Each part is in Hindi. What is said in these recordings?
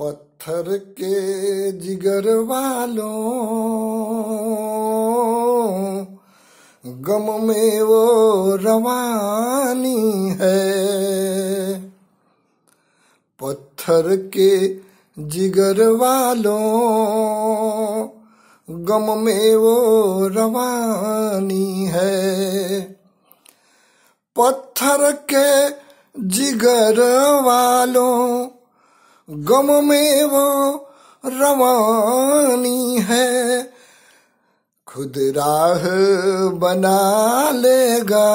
पत्थर के जिगर वालों गम में वो रवानी है पत्थर के जिगर वालों गम में वो रवानी है पत्थर के जिगर वालों गम में वो रवानी है खुद राह बना लेगा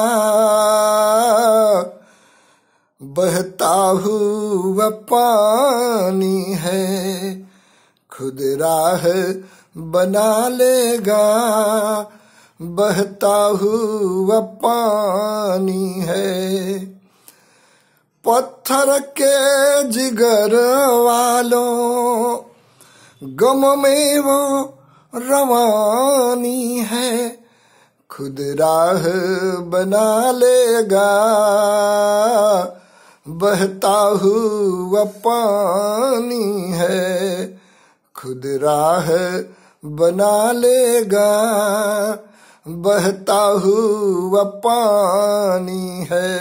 बहता हुआ पानी है खुद राह बना लेगा बहता हुआ पानी है पत्थर के जिगर वालों गम में वो रवानी है खुद राह बना लेगा बहता हुआ पानी है खुद राह बना लेगा बहता हुआ पानी है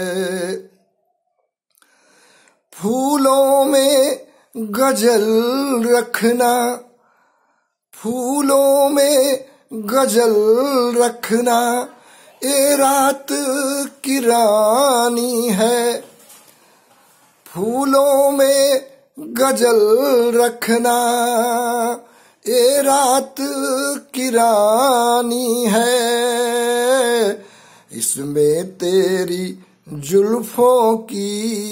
फूलों में गजल रखना फूलों में गजल रखना ए रात की रानी है फूलों में गजल रखना ए रात की रानी है इसमें तेरी जुल्फों की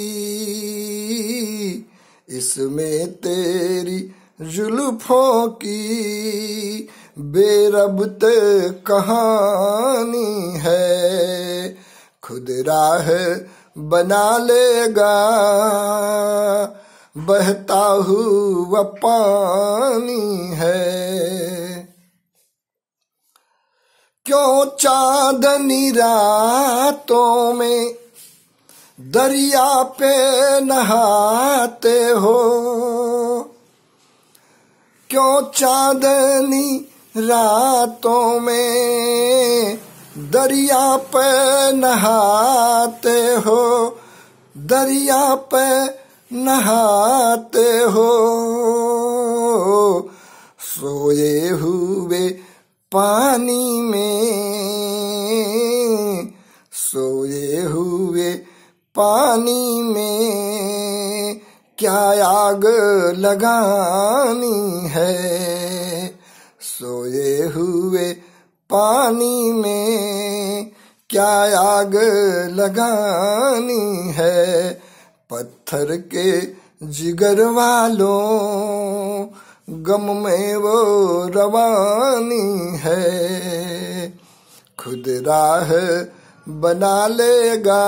इसमें तेरी जुल्फों की बेरबत कहानी है खुद राह बना लेगा बहता हुआ पानी है क्यों चांदनी रातों में दरिया पे नहाते हो क्यों चांदनी रातों में दरिया पे नहाते हो दरिया पे नहाते हो सोए हुए पानी में सोए हुए पानी में क्या आग लगानी है सोए हुए पानी में क्या आग लगानी है पत्थर के जिगर वालों गम में वो रवानी है खुद राह बना लेगा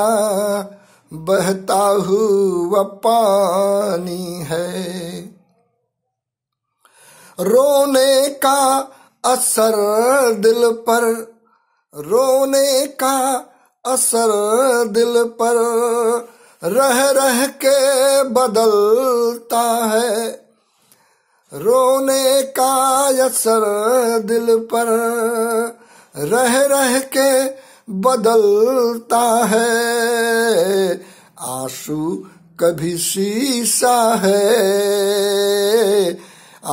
बहता हुआ पानी है रोने का असर दिल पर रोने का असर दिल पर रह रह के बदलता है रोने का असर दिल पर रह रह के बदलता है आंसू कभी शीशा है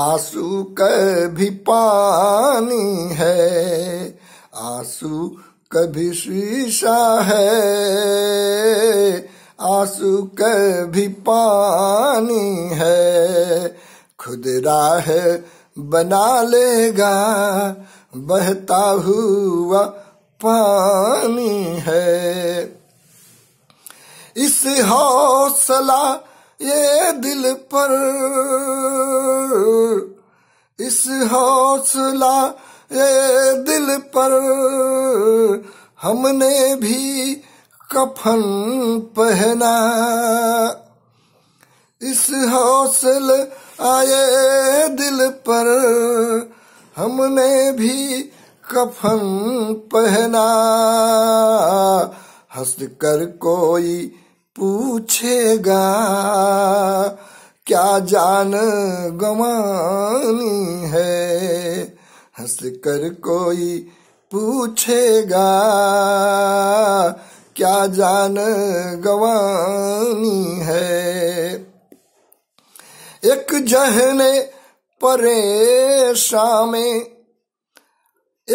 आंसू कभी पानी है आंसू कभी शीशा है आंसू कभी पानी है खुद राह बना लेगा बहता हुआ पानी है इस हौसला ये दिल पर इस हौसला ये दिल पर हमने भी कफन पहना इस हौसले आए दिल पर हमने भी कफन पहना हंस कर कोई पूछेगा क्या जान गवानी है हंस कर कोई पूछेगा क्या जान गवानी है एक जहने परे शामे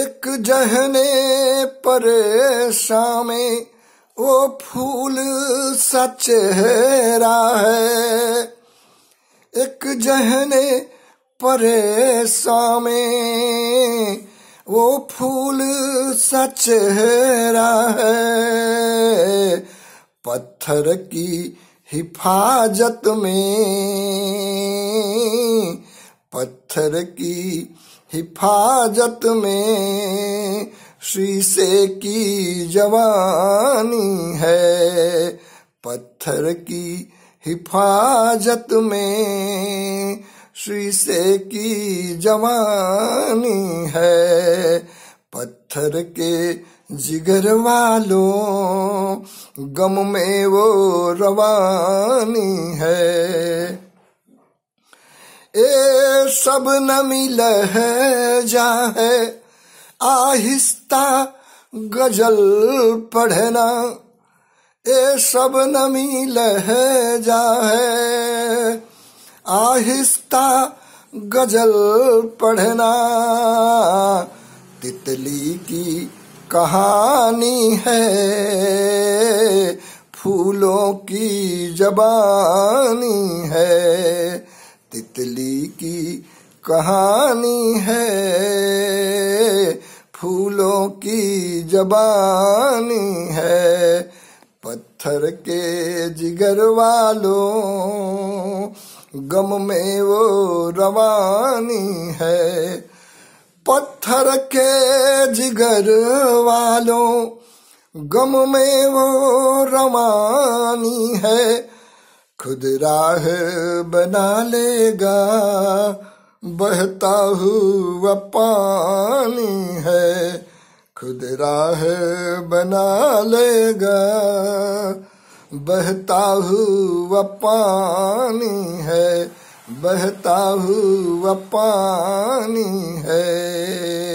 एक जहने परे शामे वो फूल सा है एक जहने परे में वो फूल सा है पत्थर की हिफाजत में पत्थर की हिफाजत में शीशे की जवानी है पत्थर की हिफाजत में शीशे की जवानी है पत्थर के जिगर वालों गम में वो रवानी है ए सब नमी मिल है आहिस्ता गजल पढ़ना ए सब नमी जा है आहिस्ता गजल पढ़ना तितली की कहानी है फूलों की जबानी है तितली की कहानी है फूलों की जबानी है पत्थर के जिगर वालों गम में वो रवानी है पत्थर के जिगर वालों गम में वो रवानी है खुद राह बना लेगा बहता हुआ पानी है खुद राह बना लेगा बहता हुआ पानी है बहता हुआ पानी है